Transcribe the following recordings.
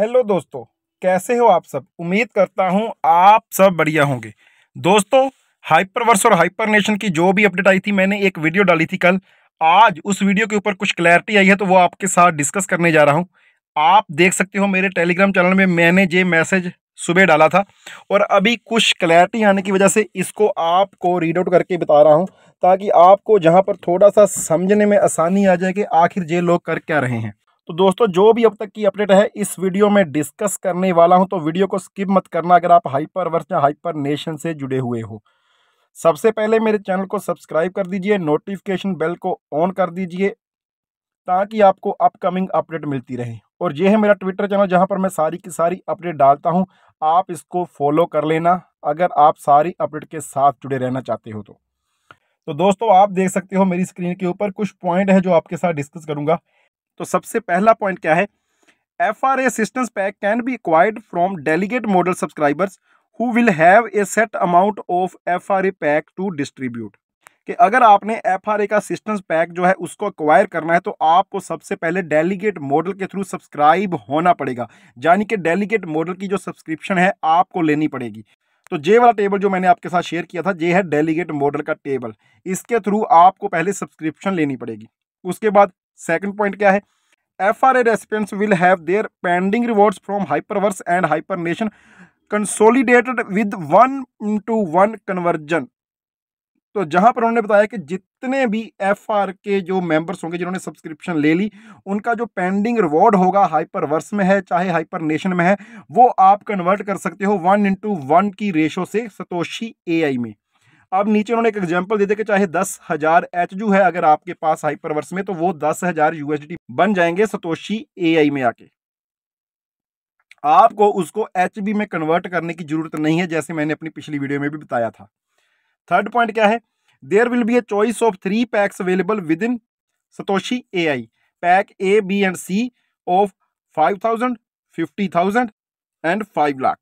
hello दोस्तों कैसे हो आप सब उम्मीद करता हूँ आप सब बढ़िया होंगे दोस्तों हाइपरवर्स और हाइपर नेशन की जो भी अपडेट आई थी मैंने एक वीडियो डाली थी कल आज उस वीडियो के ऊपर कुछ क्लैरिटी आई है तो वो आपके साथ डिस्कस करने जा रहा हूँ आप देख सकते हो मेरे टेलीग्राम चैनल में मैंने ये मैसेज सुबह डाला था और अभी कुछ क्लैरिटी आने की वजह से इसको आपको रीड आउट करके बता रहा हूँ ताकि आपको जहाँ पर थोड़ा सा समझने में आसानी आ जाए कि आखिर ये लोग कर क्या रहे हैं तो दोस्तों जो भी अब तक की अपडेट है इस वीडियो में डिस्कस करने वाला हूं तो वीडियो को स्किप मत करना अगर आप हाइपर हाइपरवर्स या हाइपर नेशन से जुड़े हुए हो सबसे पहले मेरे चैनल को सब्सक्राइब कर दीजिए नोटिफिकेशन बेल को ऑन कर दीजिए ताकि आपको अपकमिंग अपडेट मिलती रहे और ये है मेरा ट्विटर चैनल जहाँ पर मैं सारी की सारी अपडेट डालता हूँ आप इसको फॉलो कर लेना अगर आप सारी अपडेट के साथ जुड़े रहना चाहते हो तो तो दोस्तों आप देख सकते हो मेरी स्क्रीन के ऊपर कुछ पॉइंट है जो आपके साथ डिस्कस करूंगा तो सबसे पहला पॉइंट क्या है F R assistance pack can be acquired from delegate model subscribers who will have a set amount of F R A pack to distribute कि अगर आपने एफ आर ए का असिस्टेंस पैक जो है उसको एक्वायर करना है तो आपको सबसे पहले डेलीगेट मॉडल के थ्रू सब्सक्राइब होना पड़ेगा यानी कि डेलीगेट मॉडल की जो सब्सक्रिप्शन है आपको लेनी पड़ेगी तो जे वाला टेबल जो मैंने आपके साथ शेयर किया था ये है डेलीगेट मॉडल का टेबल इसके थ्रू आपको पहले सब्सक्रिप्शन लेनी पड़ेगी उसके बाद सेकंड पॉइंट क्या है F R A recipients will have their pending rewards from Hyperverse and HyperNation consolidated with one to one conversion तो जहां पर उन्होंने बताया कि जितने भी एफ आर के जो मेंबर्स होंगे जिन्होंने सब्सक्रिप्शन ले ली उनका जो पेंडिंग रिवॉर्ड होगा हाइपर वर्स में है चाहे हाइपर नेशन में है वो आप कन्वर्ट कर सकते हो वन इंटू वन की रेशो से सतोशी ए आई में अब नीचे उन्होंने एक एग्जाम्पल दे दिया कि चाहे दस हजार एच यू है अगर आपके पास हाइपरवर्स में तो वो दस हजार यूएसडी बन जाएंगे सतोशी आई में आके आपको उसको एच में कन्वर्ट करने की जरूरत नहीं है जैसे मैंने अपनी पिछली वीडियो में भी बताया था थर्ड पॉइंट क्या है there will be a choice of three packs available within Satoshi A I pack A B and C of five thousand fifty thousand and five lakh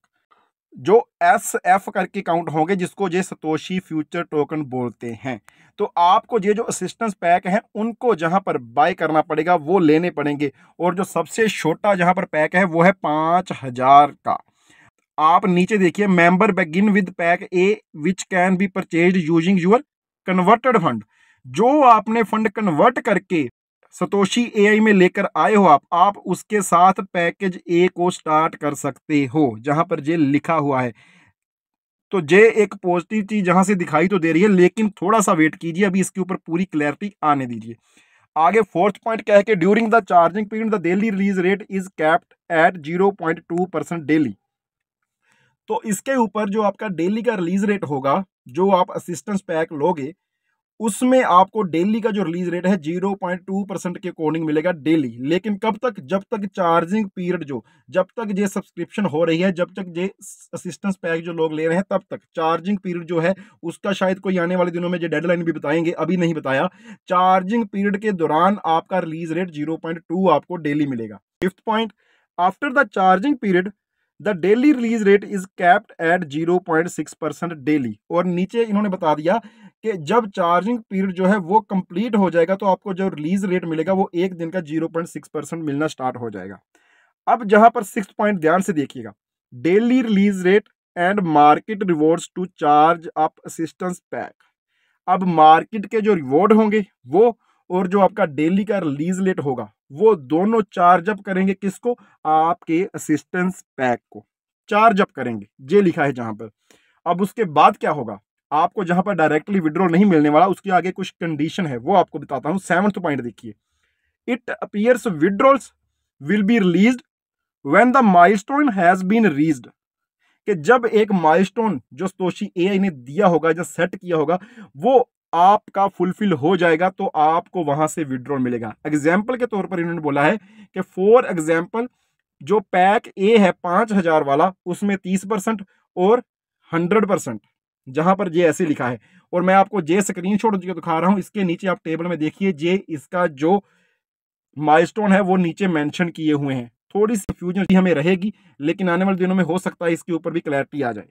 जो एस एफ करके count होंगे जिसको ये Satoshi future token बोलते हैं तो आपको ये जो असिस्टेंस पैक हैं उनको जहाँ पर बाय करना पड़ेगा वो लेने पड़ेंगे और जो सबसे छोटा जहाँ पर पैक है वो है पाँच हज़ार का आप नीचे देखिए member begin with pack A which can be purchase using your converted fund जो आपने फंड कन्वर्ट करके सतोशी एआई में लेकर आए हो आप आप उसके साथ पैकेज ए को स्टार्ट कर सकते हो जहां पर जे लिखा हुआ है तो जे एक पॉजिटिव चीज जहां से दिखाई तो दे रही है लेकिन थोड़ा सा वेट कीजिए अभी इसके ऊपर पूरी क्लैरिटी आने दीजिए आगे फोर्थ पॉइंट क्या है कि during the charging period the daily release rate is capped at zero point two percent daily तो इसके ऊपर जो आपका डेली का रिलीज रेट होगा जो आप असिस्टेंस पैक लोगे उसमें आपको डेली का जो रिलीज रेट है जीरो पॉइंट टू परसेंट के अकॉर्डिंग मिलेगा डेली लेकिन कब तक जब तक चार्जिंग पीरियड जो जब तक ये सब्सक्रिप्शन हो रही है जब तक ये असिस्टेंस पैक जो लोग ले रहे हैं तब तक चार्जिंग पीरियड जो है उसका शायद कोई आने वाले दिनों में जो डेडलाइन भी बताएंगे अभी नहीं बताया चार्जिंग पीरियड के दौरान आपका रिलीज रेट जीरो आपको डेली मिलेगा fifth point after the charging period the daily release rate is capped at zero point six percent daily और नीचे इन्होंने बता दिया कि जब चार्जिंग पीरियड जो है वो कंप्लीट हो जाएगा तो आपको जो रिलीज रेट मिलेगा वो एक दिन का जीरो पॉइंट सिक्स परसेंट मिलना स्टार्ट हो जाएगा अब जहां पर सिक्स पॉइंट ध्यान से देखिएगा daily release rate and market rewards to charge up assistance pack अब मार्केट के जो रिवॉर्ड होंगे वो और जो आपका डेली का रिलीज रेट होगा वो दोनों चार्ज अप करेंगे किसको आपके असिस्टेंस पैक को चार्ज अप करेंगे ये लिखा है जहां पर अब उसके बाद क्या होगा आपको जहाँ पर डायरेक्टली विड्रॉल नहीं मिलने वाला उसके आगे कुछ कंडीशन है वो आपको बताता हूँ सेवन्थ पॉइंट देखिए it appears withdrawals will be release when the milestone has been reached कि जब एक माइलस्टोन जो ए आई ने दिया होगा या सेट किया होगा वो आपका फुलफिल हो जाएगा तो आपको वहां से विड्रॉल मिलेगा एग्जाम्पल के तौर पर इन्होंने बोला है कि फॉर एग्जाम्पल जो पैक ए है पाँच हजार वाला उसमें तीस परसेंट और हंड्रेड परसेंट जहां पर जे ऐसे लिखा है और मैं आपको जे स्क्रीन शॉट दिखा रहा हूँ इसके नीचे आप टेबल में देखिए जे इसका जो माइलस्टोन है वो नीचे मेंशन किए हुए हैं थोड़ी सी कन्फ्यूजन हमें रहेगी लेकिन आने वाले दिनों में हो सकता है इसके ऊपर भी क्लैरिटी आ जाए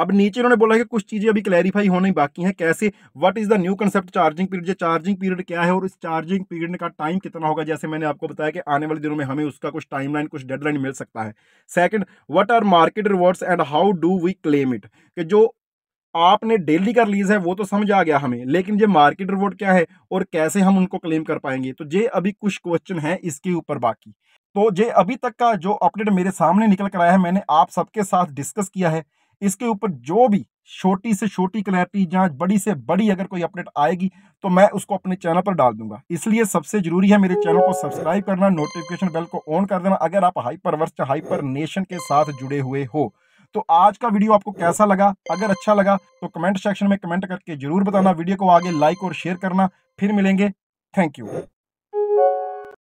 अब नीचे उन्होंने बोला कि कुछ चीज़ें अभी क्लैरिफाई होनी बाकी हैं कैसे what is the new concept charging period ये चार्जिंग पीरियड क्या है और इस चार्जिंग पीरियड का टाइम कितना होगा जैसे मैंने आपको बताया कि आने वाले दिनों में हमें उसका कुछ टाइमलाइन कुछ डेडलाइन मिल सकता है second what are market rewards and how do we claim it कि जो आपने डेली का रिलीज है वो तो समझ आ गया हमें लेकिन ये मार्केट रिवॉर्ड क्या है और कैसे हम उनको क्लेम कर पाएंगे तो ये अभी कुछ क्वेश्चन है इसके ऊपर बाकी तो ये अभी तक का जो अपडेट मेरे सामने निकल कर आया है मैंने आप सबके साथ डिस्कस किया है इसके ऊपर जो भी छोटी से छोटी क्लैरिटी या बड़ी से बड़ी अगर कोई अपडेट आएगी तो मैं उसको अपने चैनल पर डाल दूंगा इसलिए सबसे जरूरी है मेरे चैनल को सब्सक्राइब करना नोटिफिकेशन बेल को ऑन कर देना अगर आप हाइपर वर्ष हाइपर नेशन के साथ जुड़े हुए हो तो आज का वीडियो आपको कैसा लगा अगर अच्छा लगा तो कमेंट सेक्शन में कमेंट करके जरूर बताना वीडियो को आगे लाइक और शेयर करना फिर मिलेंगे थैंक यू